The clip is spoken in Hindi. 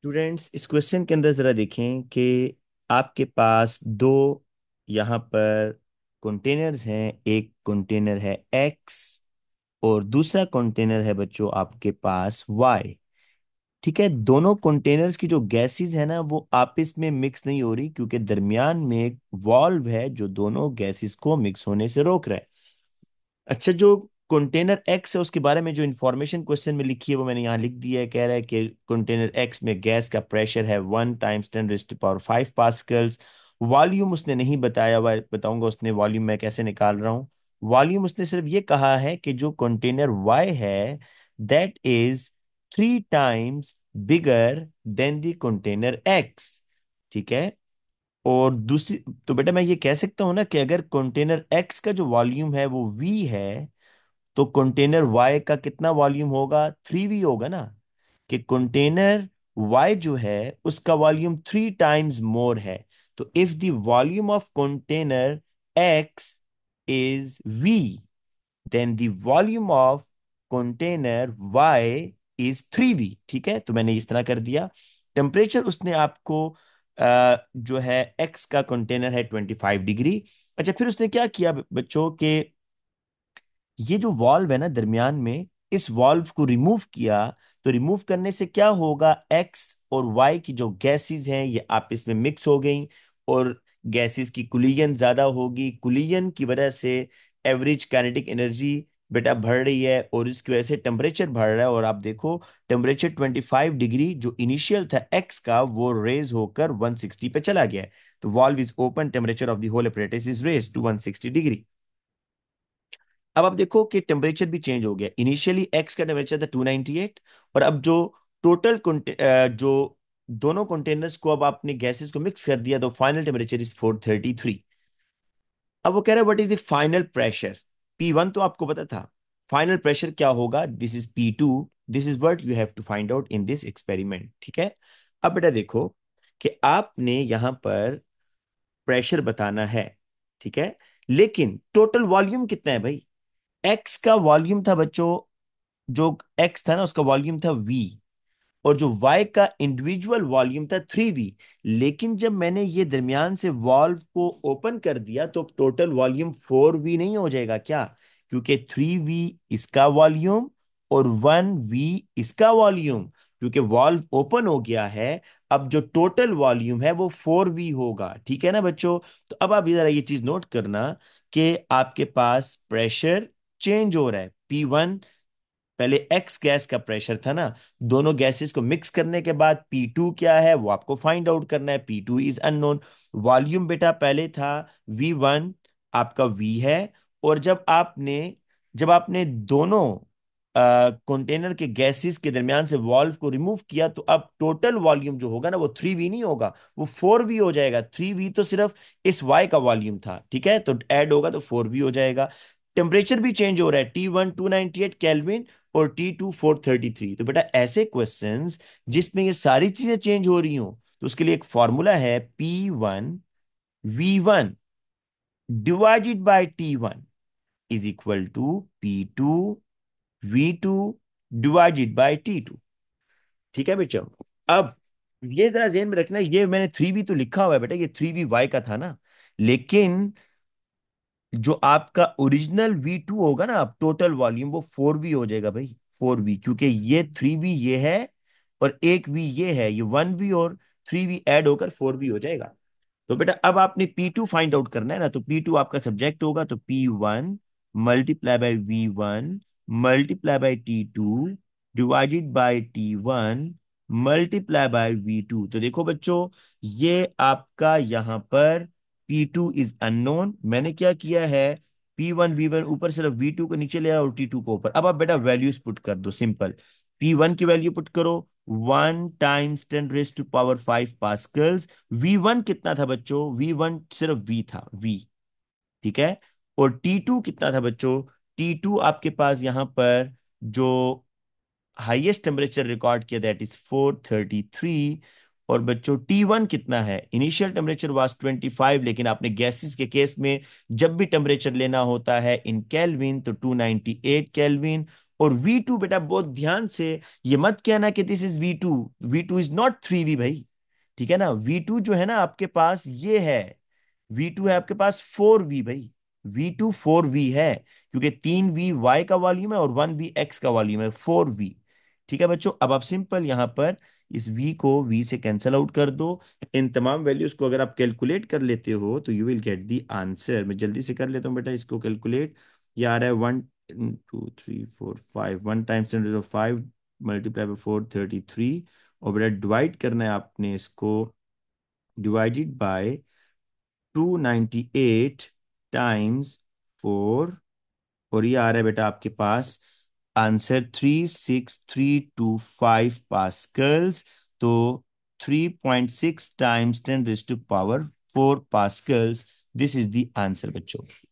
स्टूडेंट्स इस क्वेश्चन के अंदर ज़रा देखें कि आपके पास दो यहाँ पर कंटेनर्स हैं एक कंटेनर है एक्स और दूसरा कंटेनर है बच्चों आपके पास वाई ठीक है दोनों कंटेनर्स की जो गैसेस है ना वो आपस में मिक्स नहीं हो रही क्योंकि दरमियान में एक वॉल्व है जो दोनों गैसेस को मिक्स होने से रोक रहा है अच्छा जो कंटेनर एक्स है उसके बारे में जो इंफॉर्मेशन क्वेश्चन में लिखी है वो मैंने यहाँ लिख दिया है कह रहा है कि कंटेनर एक्स में गैस का प्रेशर है one times ten raised power five pascals volume उसने नहीं बताया हुआ बताऊंगा उसने वॉल्यूम मैं कैसे निकाल रहा हूँ वॉल्यूम उसने सिर्फ ये कहा है कि जो कंटेनर वाई है that is three times bigger than the container X ठीक है और दूसरी तो बेटा मैं ये कह सकता हूं ना कि अगर कंटेनर एक्स का जो वॉल्यूम है वो वी है तो कंटेनर वाई का कितना वॉल्यूम होगा थ्री वी होगा ना कि कंटेनर वाई जो है उसका वॉल्यूम थ्री टाइम्स मोर है तो if the volume of container X is V then the volume of container Y is three V ठीक है तो मैंने इस तरह कर दिया टेम्परेचर उसने आपको जो है एक्स का कंटेनर है ट्वेंटी फाइव डिग्री अच्छा फिर उसने क्या किया बच्चों के ये जो वॉल्व है ना दरमियान में इस वॉल्व को रिमूव किया तो रिमूव करने से क्या होगा एक्स और वाई की जो गैसेस हैं ये आपस में मिक्स हो गई और गैसेस की कुलियन ज्यादा होगी कुलियन की वजह से एवरेज कैनेटिक एनर्जी बेटा बढ़ रही है और इसकी वजह से टेम्परेचर बढ़ रहा है और आप देखो टेम्परेचर 25 डिग्री जो इनिशियल था एक्स का वो रेज होकर 160 पे चला गया तो valve is open temperature of the whole apparatus is raise to 160 degree अब आप देखो कि टेम्परेचर भी चेंज हो गया इनिशियली एक्स का टेम्परेचर था 298 और अब जो टोटल जो दोनों कंटेनर्स को अब आपने गैसेस को मिक्स कर दिया तो फाइनल टेम्परेचर इज 433 अब वो कह रहा है what is the final pressure P one तो आपको पता था फाइनल प्रेशर क्या होगा this is P two this is what you have to find out in this experiment ठीक है अब बेटा देखो कि आपने यहां पर प्रेशर बताना है ठीक है लेकिन टोटल वॉल्यूम कितना है भाई एक्स का वॉल्यूम था बच्चों जो एक्स था ना उसका वॉल्यूम था वी और जो वाई का इंडिविजुअल वॉल्यूम था थ्री वी लेकिन जब मैंने ये दरमियान से वॉल्व को ओपन कर दिया तो टोटल वॉल्यूम फोर वी नहीं हो जाएगा क्या क्योंकि थ्री वी इसका वॉल्यूम और वन वी इसका वॉल्यूम क्योंकि वॉल्व ओपन हो गया है अब जो टोटल वॉल्यूम है वो फोर वी होगा ठीक है ना बच्चों तो अब आप जरा ये चीज नोट करना कि आपके पास प्रेशर चेंज हो रहा है पी वन पहले एक्स गैस का प्रेशर था ना दोनों गैसेस को मिक्स करने के बाद पी टू क्या है वो आपको फाइंड आउट करना है P two is unknown volume बेटा पहले था वी वन आपका वी है और जब आपने जब आपने दोनों कंटेनर के गैसेस के दरमियान से वॉल्व को रिमूव किया तो अब टोटल वॉल्यूम जो होगा ना वो थ्री वी नहीं होगा वो फोर वी हो जाएगा थ्री वी तो सिर्फ इस वाई का वॉल्यूम था ठीक है तो ऐड होगा तो फोर वी हो जाएगा टेम्परेचर भी चेंज हो रहा है T one two ninety eight kelvin और T two four thirty three तो बेटा ऐसे क्वेश्चन जिसमें ये सारी चीजें चेंज हो रही हो तो उसके लिए एक फॉर्मूला है P one V one divided by T one is equal to P two V two divided by T two ठीक है बेटा अब ये जरा जेन में रखना ये मैंने थ्री वी तो लिखा हुआ है बेटा ये थ्री वी वाई का था ना लेकिन जो आपका ओरिजिनल वी टू होगा ना आप टोटल वॉल्यूम वो फोर वी हो जाएगा भाई फोर वी क्योंकि ये थ्री वी ये है और एक वी ये है ये वन वी और थ्री वी एड होकर फोर वी हो जाएगा तो बेटा अब आपने पी टू फाइंड आउट करना है ना तो पी टू आपका सब्जेक्ट होगा तो P one multiply by V one multiply by T two divided by T one multiply by V two तो देखो बच्चों ये आपका यहां पर पी टू इज अननोन मैंने क्या किया है पी वन वी वन ऊपर सिर्फ वी टू को नीचे ले आया और टी टू को ऊपर अब आप बेटा वैल्यूज पुट कर दो सिंपल पी वन की वैल्यू पुट करो one times ten raise to power five pascals V one कितना था बच्चों वी वन सिर्फ वी था वी ठीक है और टी टू कितना था बच्चों टी टू आपके पास यहां पर जो हाइएस्ट टेम्परेचर रिकॉर्ड किया that is four thirty three और बच्चों T1 कितना है इनिशियल टेम्परेचर वास 25 लेकिन आपने गैसेस के केस में जब भी टेम्परेचर लेना होता है इन कैलविन तो 298 कैलविन और V2 बेटा बहुत ध्यान से ये मत कहना कि this is V2 V2 is not 3V भाई ठीक है ना V2 जो है ना आपके पास ये है V2 है आपके पास 4V भाई V2 4V है क्योंकि तीन वी वाई का वॉल्यूम है और वन वी एक्स का वॉल्यूम है फोर वी ठीक है बच्चों अब आप सिंपल यहां पर इस v को v से कैंसिल आउट कर दो इन तमाम वैल्यूज को अगर आप कैलकुलेट कर लेते हो तो you will get the answer मैं जल्दी से कर लेता हूँ बेटा इसको कैलकुलेट ये आ रहा है one two three four five one times five multiply by four thirty three और बेटा डिवाइड करना है आपने इसको divided by two ninety eight times four और ये आ रहा है बेटा आपके पास answer three six three two five pascals तो three point six times ten raised to power four pascals this is the answer बच्चों